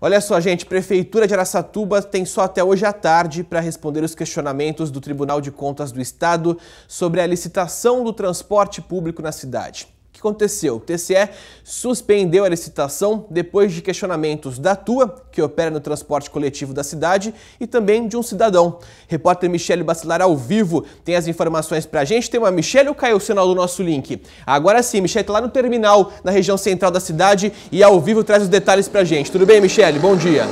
Olha só, gente, Prefeitura de Araçatuba tem só até hoje à tarde para responder os questionamentos do Tribunal de Contas do Estado sobre a licitação do transporte público na cidade que aconteceu? O TCE suspendeu a licitação depois de questionamentos da TUA, que opera no transporte coletivo da cidade, e também de um cidadão. Repórter Michele Bacilar ao vivo tem as informações pra gente. Tem uma Michele ou caiu o sinal do nosso link? Agora sim, Michele tá lá no terminal, na região central da cidade, e ao vivo traz os detalhes pra gente. Tudo bem, Michele? Bom dia.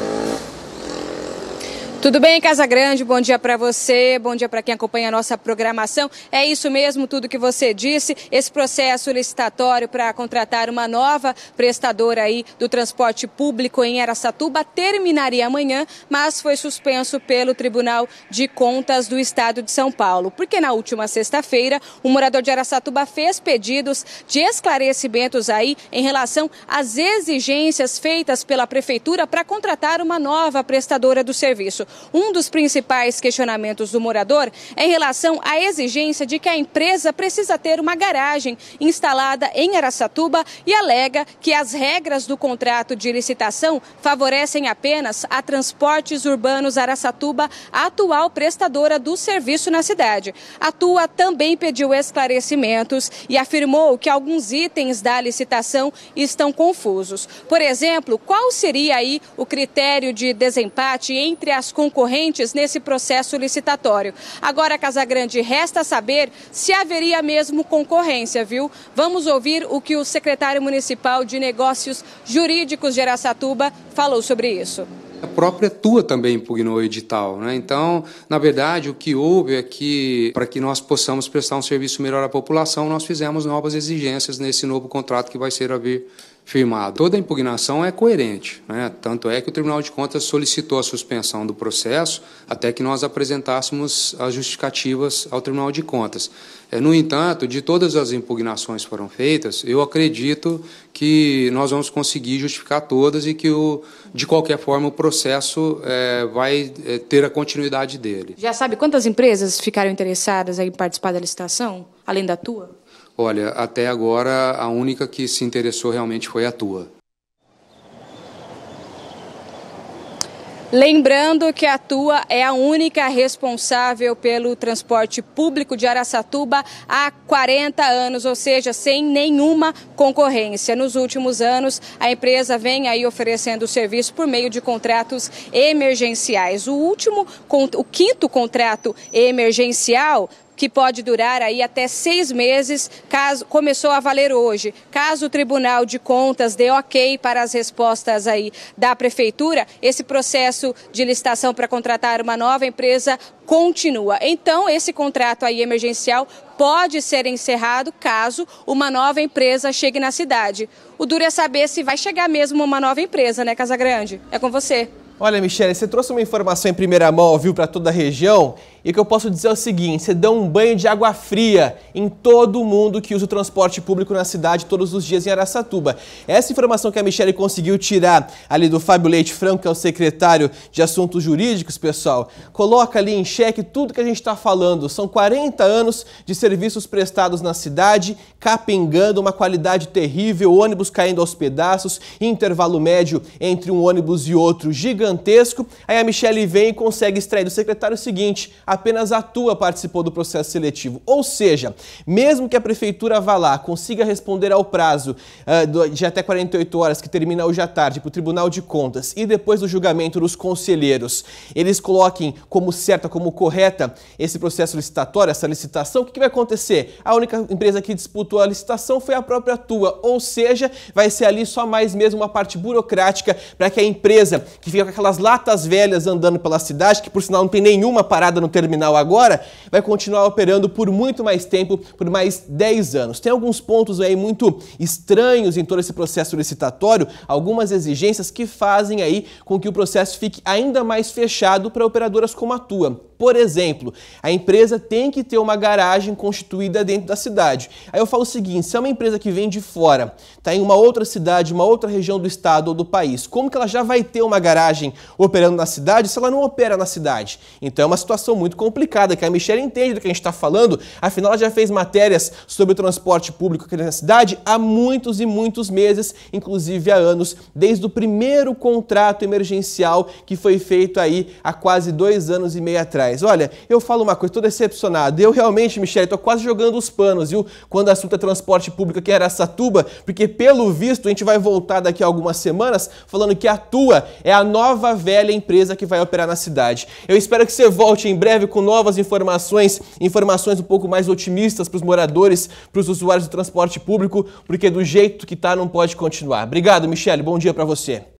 Tudo bem, Casa Grande? Bom dia para você, bom dia para quem acompanha a nossa programação. É isso mesmo, tudo que você disse. Esse processo licitatório para contratar uma nova prestadora aí do transporte público em Aracatuba terminaria amanhã, mas foi suspenso pelo Tribunal de Contas do Estado de São Paulo, porque na última sexta-feira um morador de Aracatuba fez pedidos de esclarecimentos aí em relação às exigências feitas pela prefeitura para contratar uma nova prestadora do serviço um dos principais questionamentos do morador é em relação à exigência de que a empresa precisa ter uma garagem instalada em Aracatuba e alega que as regras do contrato de licitação favorecem apenas a Transportes Urbanos Aracatuba, atual prestadora do serviço na cidade. A Tua também pediu esclarecimentos e afirmou que alguns itens da licitação estão confusos. Por exemplo, qual seria aí o critério de desempate entre as concorrentes nesse processo licitatório. Agora, Casagrande, resta saber se haveria mesmo concorrência, viu? Vamos ouvir o que o secretário municipal de Negócios Jurídicos de Aracatuba falou sobre isso. A própria tua também impugnou o edital. Né? Então, na verdade, o que houve é que, para que nós possamos prestar um serviço melhor à população, nós fizemos novas exigências nesse novo contrato que vai ser a vir firmado. Toda impugnação é coerente, né? tanto é que o Tribunal de Contas solicitou a suspensão do processo até que nós apresentássemos as justificativas ao Tribunal de Contas. É, no entanto, de todas as impugnações que foram feitas, eu acredito que nós vamos conseguir justificar todas e que, o, de qualquer forma, o processo é, vai é, ter a continuidade dele. Já sabe quantas empresas ficaram interessadas em participar da licitação, além da tua? Olha, até agora a única que se interessou realmente foi a tua. Lembrando que a TUA é a única responsável pelo transporte público de Araçatuba há 40 anos, ou seja, sem nenhuma concorrência. Nos últimos anos, a empresa vem aí oferecendo o serviço por meio de contratos emergenciais. O último, o quinto contrato emergencial que pode durar aí até seis meses, caso começou a valer hoje. Caso o Tribunal de Contas dê ok para as respostas aí da Prefeitura, esse processo de licitação para contratar uma nova empresa continua. Então, esse contrato aí emergencial pode ser encerrado caso uma nova empresa chegue na cidade. O duro é saber se vai chegar mesmo uma nova empresa, né, Casagrande? É com você. Olha, Michele, você trouxe uma informação em primeira mão, viu, para toda a região. E o que eu posso dizer é o seguinte: você dá um banho de água fria em todo mundo que usa o transporte público na cidade todos os dias em Araçatuba. Essa informação que a Michele conseguiu tirar ali do Fábio Leite Franco, que é o secretário de Assuntos Jurídicos, pessoal, coloca ali em xeque tudo que a gente está falando. São 40 anos de serviços prestados na cidade, capengando uma qualidade terrível, ônibus caindo aos pedaços, intervalo médio entre um ônibus e outro gigante gigantesco. Aí a Michelle vem e consegue extrair do secretário o seguinte: apenas a tua participou do processo seletivo. Ou seja, mesmo que a prefeitura vá lá, consiga responder ao prazo uh, de até 48 horas, que termina hoje à tarde, para o Tribunal de Contas, e depois do julgamento dos conselheiros, eles coloquem como certa, como correta esse processo licitatório, essa licitação, o que, que vai acontecer? A única empresa que disputou a licitação foi a própria tua, ou seja, vai ser ali só mais mesmo uma parte burocrática para que a empresa que fica aquelas latas velhas andando pela cidade, que por sinal não tem nenhuma parada no terminal agora, vai continuar operando por muito mais tempo, por mais 10 anos. Tem alguns pontos aí muito estranhos em todo esse processo licitatório, algumas exigências que fazem aí com que o processo fique ainda mais fechado para operadoras como a tua. Por exemplo, a empresa tem que ter uma garagem constituída dentro da cidade. Aí eu falo o seguinte: se é uma empresa que vem de fora, está em uma outra cidade, uma outra região do estado ou do país, como que ela já vai ter uma garagem operando na cidade se ela não opera na cidade? Então é uma situação muito complicada, que a Michelle entende do que a gente está falando, afinal ela já fez matérias sobre o transporte público aqui na cidade há muitos e muitos meses, inclusive há anos, desde o primeiro contrato emergencial que foi feito aí há quase dois anos e meio atrás. Olha, eu falo uma coisa, estou decepcionado. Eu realmente, Michele, estou quase jogando os panos, viu? Quando o assunto é transporte público aqui em Aracatuba, porque pelo visto a gente vai voltar daqui a algumas semanas falando que a Tua é a nova velha empresa que vai operar na cidade. Eu espero que você volte em breve com novas informações, informações um pouco mais otimistas para os moradores, para os usuários do transporte público, porque do jeito que tá não pode continuar. Obrigado, Michele. Bom dia para você.